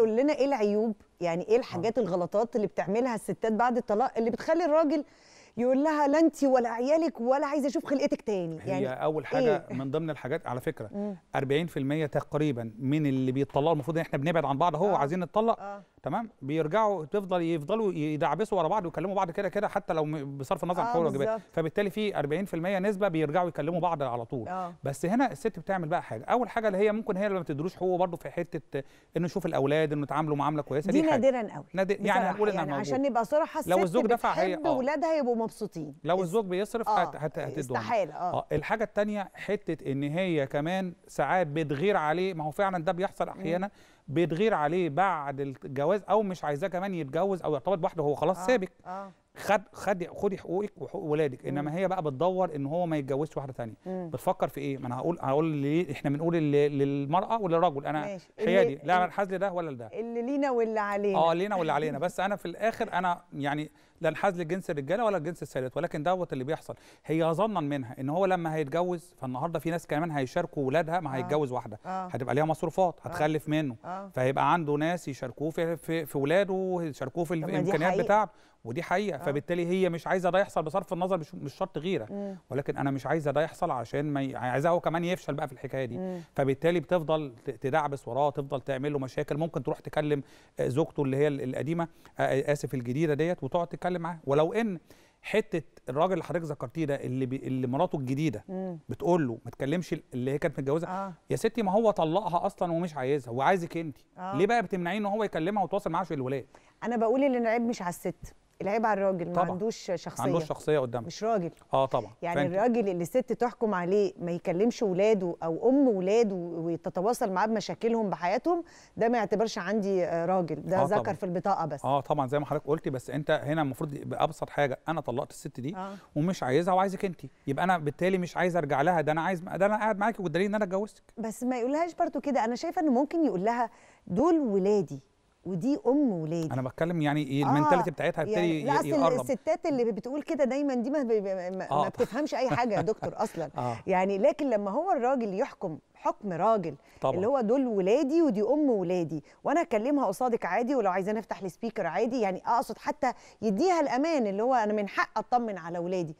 قول لنا ايه العيوب يعني ايه الحاجات آه. الغلطات اللي بتعملها الستات بعد الطلاق اللي بتخلي الراجل يقول لها لا انت ولا عيالك ولا عايزه اشوف خلقتك تاني هي يعني اول إيه؟ حاجه إيه؟ من ضمن الحاجات على فكره مم. 40% تقريبا من اللي بيتطلقوا المفروض ان احنا بنبعد عن بعض اهو آه. عايزين نتطلق آه. تمام بيرجعوا تفضل يفضلوا يدعبسوا ورا بعض ويكلموا بعض كده كده حتى لو بصرف النظر عن آه حقوق الواجبات فبالتالي في 40% نسبه بيرجعوا يكلموا بعض على طول آه. بس هنا الست بتعمل بقى حاجه اول حاجه اللي هي ممكن هي اللي ما بتدروش هو برضه في حته انه يشوف الاولاد انه يتعاملوا معامله كويسه دي, دي نادرا قوي نادر يعني هنقول يعني, عشان نبقى صراحه الست لو الزوج دفع هي اه يبقوا مبسوطين لو الزوج بيصرف آه هت... هتدوا استحاله آه. اه الحاجه الثانيه حته ان هي كمان ساعات بتغير عليه ما هو فعلا ده بيحصل احيانا بتغير عليه بعد الجواز او مش عايزاه كمان يتجوز او يرتبط بواحده هو خلاص آه. سابك آه. خد خدي خدي حقوقك وحقوق ولادك انما هي بقى بتدور ان هو ما يتجوزش واحده ثانيه بتفكر في ايه ما انا هقول هقول ليه احنا بنقول للمراه وللرجل انا ماشي. حيادي لا انا الحزل ده ولا ده اللي لينا واللي علينا اه لينا واللي علينا بس انا في الاخر انا يعني لا انحاز لجنس الرجاله ولا لجنس السيدات ولكن دوت اللي بيحصل هي ظنا منها ان هو لما هيتجوز فالنهارده في ناس كمان هيشاركوا ولادها ما آه. هيتجوز واحده آه. هتبقى ليها مصروفات آه. هتخلف منه آه. فهيبقى عنده ناس يشاركوه في في, في ولاده يشاركوه في الامكانيات بتاعته ودي حقيقه آه. فبالتالي هي مش عايزه ده يحصل بصرف النظر مش شرط غيره مم. ولكن انا مش عايزه ده يحصل عشان ما ي... عايزاه هو كمان يفشل بقى في الحكايه دي مم. فبالتالي بتفضل تدعبس وراه تفضل تعمل له مشاكل ممكن تروح تكلم آه، زوجته اللي هي القديمه آه، اسف الجديده ديت وتقعد تتكلم معاه ولو ان حته الراجل اللي حضرتك ذكرتيه ده اللي ب... اللي مراته الجديده بتقول له ما تكلمش اللي هي كانت متجوزه آه. يا ستي ما هو طلقها اصلا ومش عايزها وعايزك انت آه. ليه بقى بتمنعيه ان هو يكلمها وتواصل معاها عشان الولاد انا بقول ان العيب مش على الست العيب على الراجل طبعًا. ما عندوش شخصيه ما عندوش شخصيه قدامك مش راجل اه طبعا يعني فانت. الراجل اللي الست تحكم عليه ما يكلمش ولاده او ام ولاده وتتواصل معاه بمشاكلهم بحياتهم ده ما يعتبرش عندي آه، راجل ده آه ذكر طبعًا. في البطاقه بس اه طبعا زي ما حضرتك قلتي بس انت هنا المفروض بابسط حاجه انا طلقت الست دي آه. ومش عايزها وعايزك انت يبقى انا بالتالي مش عايز ارجع لها ده انا عايز ده انا قاعد معاكي والدليل ان انا اتجوزتك بس ما يقولهاش برده كده انا شايفه انه ممكن يقول لها دول ولادي ودي ام ولادي انا بتكلم يعني ايه المنتاليتي آه بتاعتها هيبتدي يعني يقرب الستات اللي بتقول كده دايما دي ما, ما, آه. ما بتفهمش اي حاجه يا دكتور اصلا آه. يعني لكن لما هو الراجل يحكم حكم راجل طبعا. اللي هو دول ولادي ودي ام ولادي وانا اكلمها قصادك عادي ولو عايزين افتح لي سبيكر عادي يعني اقصد حتى يديها الامان اللي هو انا من حق اطمن على ولادي